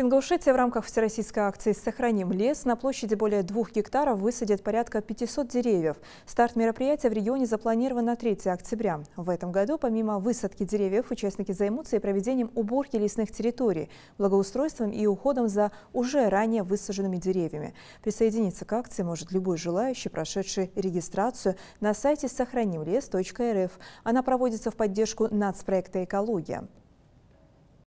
В Ингушетии в рамках всероссийской акции «Сохраним лес» на площади более двух гектаров высадят порядка 500 деревьев. Старт мероприятия в регионе запланирован на 3 октября. В этом году помимо высадки деревьев участники займутся и проведением уборки лесных территорий, благоустройством и уходом за уже ранее высаженными деревьями. Присоединиться к акции может любой желающий, прошедший регистрацию на сайте сохранимлес.рф. Она проводится в поддержку нацпроекта «Экология».